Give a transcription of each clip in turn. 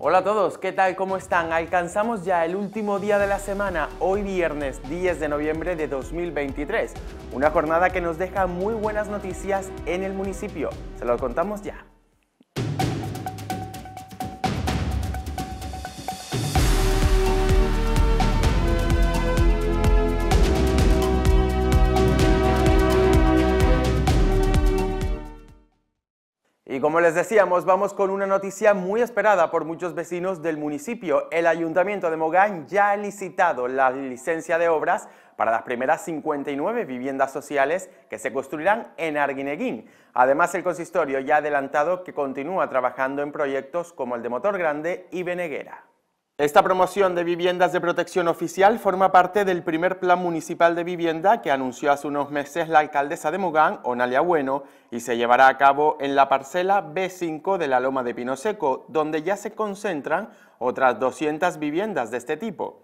Hola a todos, ¿qué tal? ¿Cómo están? Alcanzamos ya el último día de la semana, hoy viernes 10 de noviembre de 2023. Una jornada que nos deja muy buenas noticias en el municipio. Se lo contamos ya. Y como les decíamos, vamos con una noticia muy esperada por muchos vecinos del municipio. El Ayuntamiento de Mogán ya ha licitado la licencia de obras para las primeras 59 viviendas sociales que se construirán en Arguineguín. Además, el consistorio ya ha adelantado que continúa trabajando en proyectos como el de Motor Grande y Beneguera. Esta promoción de viviendas de protección oficial forma parte del primer plan municipal de vivienda que anunció hace unos meses la alcaldesa de Mugán, Onalia Bueno, y se llevará a cabo en la parcela B5 de la Loma de Pino Seco, donde ya se concentran otras 200 viviendas de este tipo.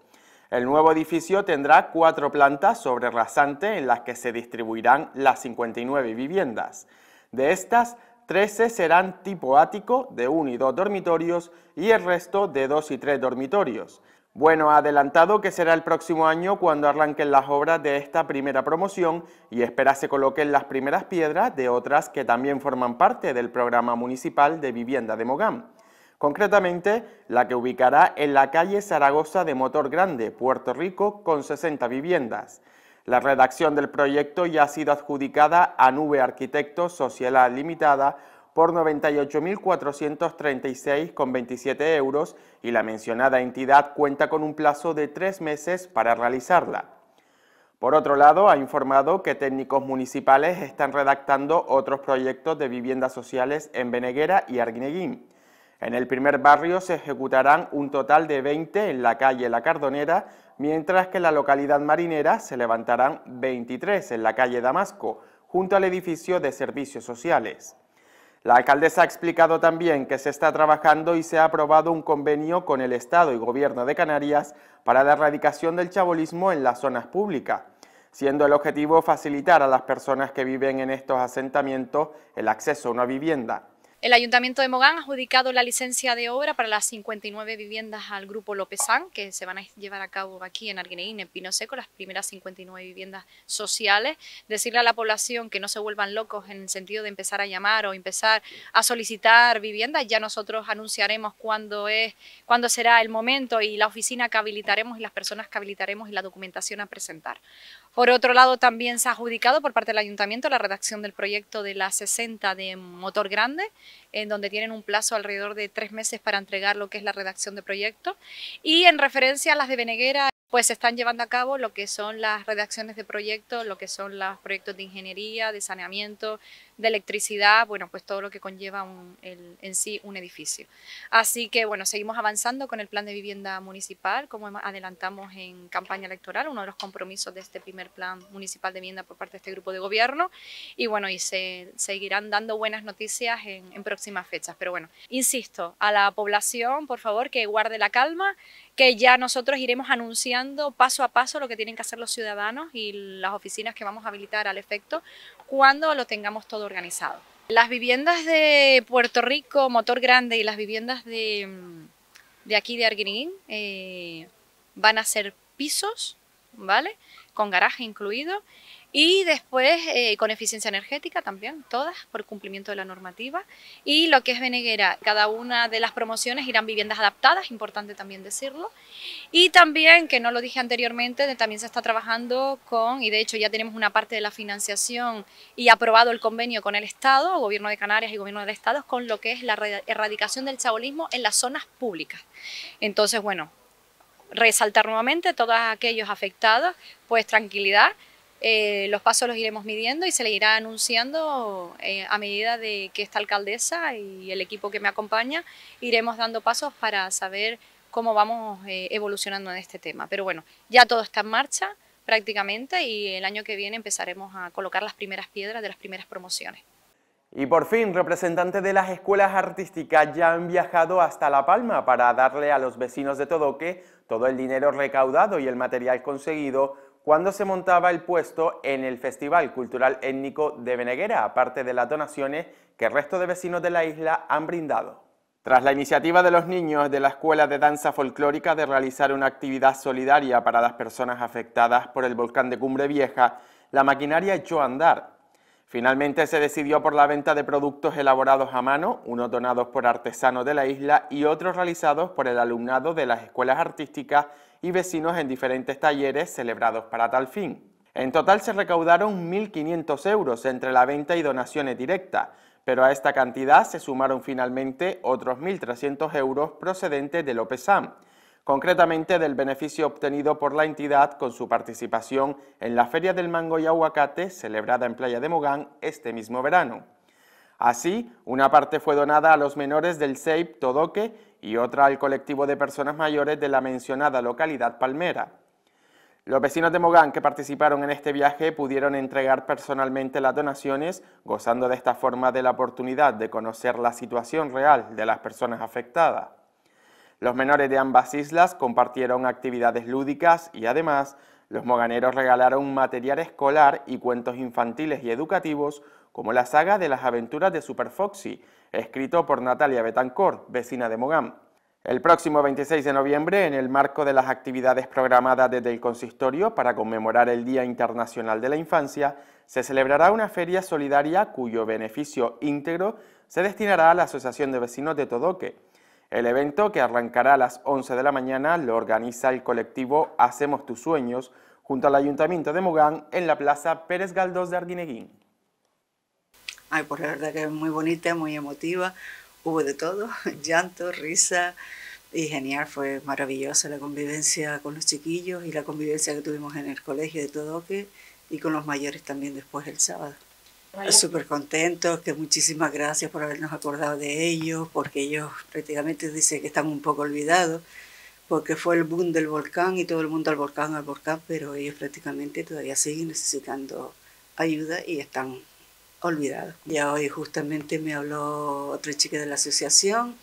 El nuevo edificio tendrá cuatro plantas sobre rasante en las que se distribuirán las 59 viviendas. De estas, 13 serán tipo ático de 1 y 2 dormitorios y el resto de 2 y 3 dormitorios. Bueno, ha adelantado que será el próximo año cuando arranquen las obras de esta primera promoción y espera se coloquen las primeras piedras de otras que también forman parte del programa municipal de vivienda de Mogán. Concretamente, la que ubicará en la calle Zaragoza de Motor Grande, Puerto Rico, con 60 viviendas. La redacción del proyecto ya ha sido adjudicada a Nube Arquitectos Sociedad Limitada por 98.436,27 euros y la mencionada entidad cuenta con un plazo de tres meses para realizarla. Por otro lado, ha informado que técnicos municipales están redactando otros proyectos de viviendas sociales en Beneguera y Arguineguín. En el primer barrio se ejecutarán un total de 20 en la calle La Cardonera, mientras que en la localidad marinera se levantarán 23 en la calle Damasco, junto al edificio de servicios sociales. La alcaldesa ha explicado también que se está trabajando y se ha aprobado un convenio con el Estado y Gobierno de Canarias para la erradicación del chabolismo en las zonas públicas, siendo el objetivo facilitar a las personas que viven en estos asentamientos el acceso a una vivienda. El Ayuntamiento de Mogán ha adjudicado la licencia de obra para las 59 viviendas al Grupo Lópezán, que se van a llevar a cabo aquí en Arguineín, en Pino Seco, las primeras 59 viviendas sociales. Decirle a la población que no se vuelvan locos en el sentido de empezar a llamar o empezar a solicitar viviendas. Ya nosotros anunciaremos cuándo, es, cuándo será el momento y la oficina que habilitaremos y las personas que habilitaremos y la documentación a presentar. Por otro lado, también se ha adjudicado por parte del ayuntamiento la redacción del proyecto de la 60 de motor grande, en donde tienen un plazo alrededor de tres meses para entregar lo que es la redacción de proyecto. Y en referencia a las de Beneguera, pues se están llevando a cabo lo que son las redacciones de proyectos, lo que son los proyectos de ingeniería, de saneamiento, de electricidad, bueno, pues todo lo que conlleva en sí un edificio. Así que, bueno, seguimos avanzando con el plan de vivienda municipal, como adelantamos en campaña electoral, uno de los compromisos de este primer plan municipal de vivienda por parte de este grupo de gobierno, y bueno, y se seguirán dando buenas noticias en próximas fechas. Pero bueno, insisto, a la población, por favor, que guarde la calma, que ya nosotros iremos anunciando paso a paso lo que tienen que hacer los ciudadanos y las oficinas que vamos a habilitar al efecto cuando lo tengamos todo organizado. Las viviendas de Puerto Rico, Motor Grande y las viviendas de, mm, aquí de Arguirín eh, van a ser pisos, ¿vale? Con garaje incluido y después eh, con eficiencia energética también, todas por cumplimiento de la normativa. Y lo que es Veneguera, cada una de las promociones irán viviendas adaptadas, importante también decirlo. Y también, que no lo dije anteriormente, también se está trabajando con, y de hecho ya tenemos una parte de la financiación y aprobado el convenio con el Estado, Gobierno de Canarias y Gobierno de Estados, con lo que es la erradicación del chabolismo en las zonas públicas. Entonces, bueno, resaltar nuevamente todos aquellos afectados, pues tranquilidad, eh, los pasos los iremos midiendo y se le irá anunciando eh, a medida de que esta alcaldesa y el equipo que me acompaña iremos dando pasos para saber cómo vamos eh, evolucionando en este tema. Pero bueno, ya todo está en marcha prácticamente y el año que viene empezaremos a colocar las primeras piedras de las primeras promociones. Y por fin, representantes de las escuelas artísticas ya han viajado hasta La Palma para darle a los vecinos de Todoque todo el dinero recaudado y el material conseguido cuando se montaba el puesto en el Festival Cultural Étnico de Beneguera, aparte de las donaciones que el resto de vecinos de la isla han brindado. Tras la iniciativa de los niños de la Escuela de Danza Folclórica de realizar una actividad solidaria para las personas afectadas por el volcán de Cumbre Vieja, la maquinaria echó a andar. Finalmente se decidió por la venta de productos elaborados a mano, unos donados por artesanos de la isla y otros realizados por el alumnado de las escuelas artísticas y vecinos en diferentes talleres celebrados para tal fin. En total se recaudaron 1.500 euros entre la venta y donaciones directas, pero a esta cantidad se sumaron finalmente otros 1.300 euros procedentes de Lopesam, concretamente del beneficio obtenido por la entidad con su participación en la Feria del Mango y Aguacate celebrada en Playa de Mogán este mismo verano. Así, una parte fue donada a los menores del SEIP Todoque y otra al colectivo de personas mayores de la mencionada localidad palmera. Los vecinos de Mogán que participaron en este viaje pudieron entregar personalmente las donaciones, gozando de esta forma de la oportunidad de conocer la situación real de las personas afectadas. Los menores de ambas islas compartieron actividades lúdicas y además los moganeros regalaron material escolar y cuentos infantiles y educativos como la saga de las aventuras de Super Foxy, escrito por Natalia Betancourt, vecina de Mogán. El próximo 26 de noviembre, en el marco de las actividades programadas desde el consistorio para conmemorar el Día Internacional de la Infancia, se celebrará una feria solidaria cuyo beneficio íntegro se destinará a la Asociación de Vecinos de Todoque. El evento, que arrancará a las 11 de la mañana, lo organiza el colectivo Hacemos tus sueños junto al Ayuntamiento de Mogán en la Plaza Pérez Galdós de Arguineguín. Ay, pues la verdad que es muy bonita, muy emotiva, hubo de todo, llanto, risa y genial, fue maravillosa la convivencia con los chiquillos y la convivencia que tuvimos en el colegio de Todoque y con los mayores también después el sábado. Súper contentos, que muchísimas gracias por habernos acordado de ellos, porque ellos prácticamente dicen que están un poco olvidados, porque fue el boom del volcán y todo el mundo al volcán, al volcán, pero ellos prácticamente todavía siguen necesitando ayuda y están olvidado. Ya hoy justamente me habló otra chica de la asociación,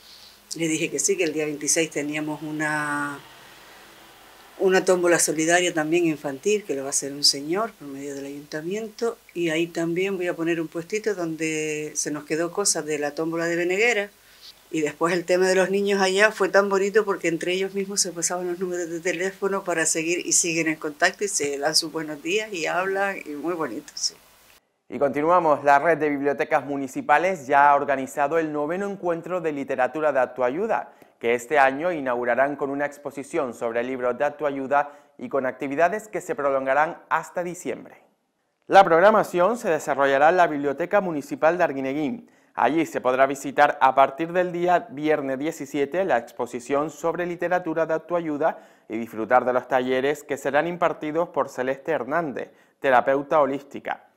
le dije que sí, que el día 26 teníamos una, una tómbola solidaria también infantil, que lo va a hacer un señor por medio del ayuntamiento, y ahí también voy a poner un puestito donde se nos quedó cosas de la tómbola de Beneguera, y después el tema de los niños allá fue tan bonito porque entre ellos mismos se pasaban los números de teléfono para seguir y siguen en contacto y se dan sus buenos días y hablan y muy bonito, sí. Y continuamos, la Red de Bibliotecas Municipales ya ha organizado el noveno encuentro de literatura de autoayuda, que este año inaugurarán con una exposición sobre libros de autoayuda y con actividades que se prolongarán hasta diciembre. La programación se desarrollará en la Biblioteca Municipal de Arguineguín. Allí se podrá visitar a partir del día viernes 17 la exposición sobre literatura de autoayuda y disfrutar de los talleres que serán impartidos por Celeste Hernández, terapeuta holística.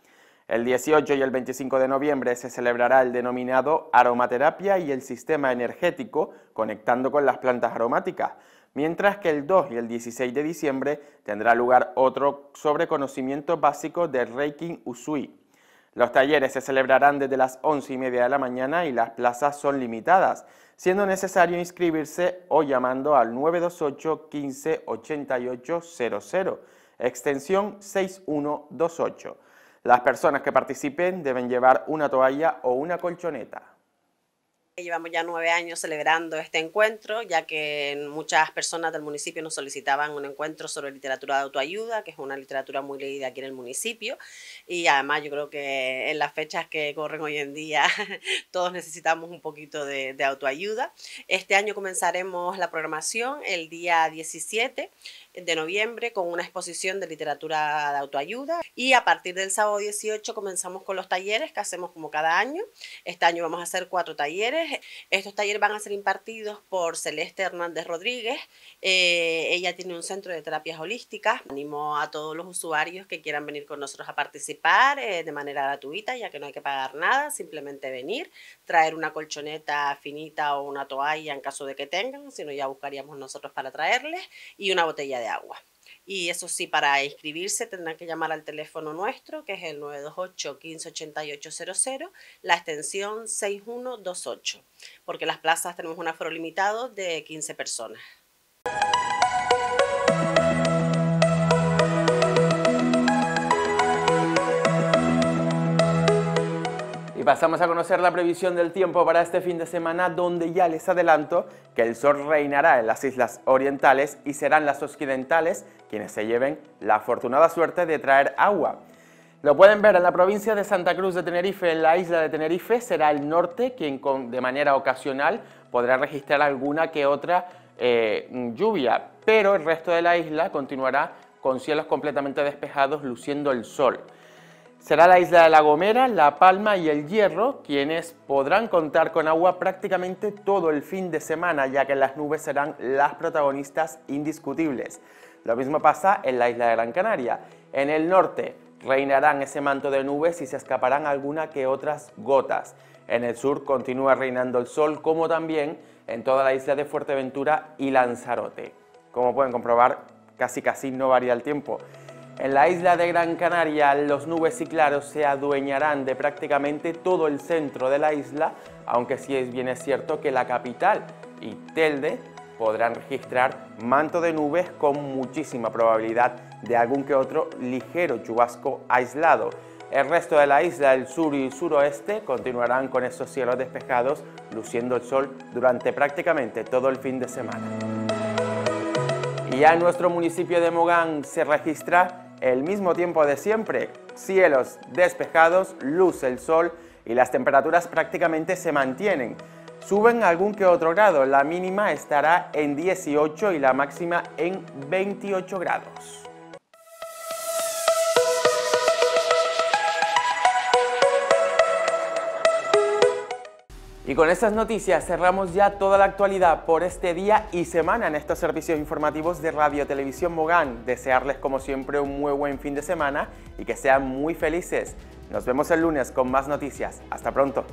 El 18 y el 25 de noviembre se celebrará el denominado aromaterapia y el sistema energético conectando con las plantas aromáticas, mientras que el 2 y el 16 de diciembre tendrá lugar otro sobre conocimiento básico de Reiki Usui. Los talleres se celebrarán desde las 11 y media de la mañana y las plazas son limitadas, siendo necesario inscribirse o llamando al 928 15 88 00, extensión 6128. Las personas que participen deben llevar una toalla o una colchoneta. Llevamos ya nueve años celebrando este encuentro, ya que muchas personas del municipio nos solicitaban un encuentro sobre literatura de autoayuda, que es una literatura muy leída aquí en el municipio. Y además yo creo que en las fechas que corren hoy en día todos necesitamos un poquito de, autoayuda. Este año comenzaremos la programación el día 17 de noviembre con una exposición de literatura de autoayuda y a partir del sábado 18 comenzamos con los talleres que hacemos como cada año. Este año vamos a hacer cuatro talleres. Estos talleres van a ser impartidos por Celeste Hernández Rodríguez. Eh, ella tiene un centro de terapias holísticas. Animo a todos los usuarios que quieran venir con nosotros a participar eh, de manera gratuita, ya que no hay que pagar nada, simplemente venir, traer una colchoneta finita o una toalla en caso de que tengan, si no ya buscaríamos nosotros para traerles y una botella de agua. Y eso sí, para inscribirse tendrán que llamar al teléfono nuestro, que es el 928-158800, la extensión 6128, porque las plazas tenemos un aforo limitado de 15 personas. pasamos a conocer la previsión del tiempo para este fin de semana, donde ya les adelanto que el sol reinará en las islas orientales y serán las occidentales quienes se lleven la afortunada suerte de traer agua. Lo pueden ver en la provincia de Santa Cruz de Tenerife, en la isla de Tenerife, será el norte quien de manera ocasional podrá registrar alguna que otra eh, lluvia, pero el resto de la isla continuará con cielos completamente despejados luciendo el sol. Será la isla de La Gomera, La Palma y El Hierro quienes podrán contar con agua prácticamente todo el fin de semana, ya que las nubes serán las protagonistas indiscutibles. Lo mismo pasa en la isla de Gran Canaria. En el norte reinarán ese manto de nubes y se escaparán alguna que otras gotas. En el sur continúa reinando el sol, como también en toda la isla de Fuerteventura y Lanzarote. Como pueden comprobar, casi casi no varía el tiempo. En la isla de Gran Canaria, los nubes y claros se adueñarán de prácticamente todo el centro de la isla, aunque sí es bien es cierto que la capital y Telde podrán registrar manto de nubes con muchísima probabilidad de algún que otro ligero chubasco aislado. El resto de la isla, el sur y el suroeste, continuarán con esos cielos despejados, luciendo el sol durante prácticamente todo el fin de semana. Y ya en nuestro municipio de Mogán se registra el mismo tiempo de siempre, cielos despejados, luz el sol y las temperaturas prácticamente se mantienen. Suben algún que otro grado, la mínima estará en 18 y la máxima en 28 grados. Y con estas noticias cerramos ya toda la actualidad por este día y semana en estos servicios informativos de Radio Televisión Mogán. Desearles como siempre un muy buen fin de semana y que sean muy felices. Nos vemos el lunes con más noticias. Hasta pronto.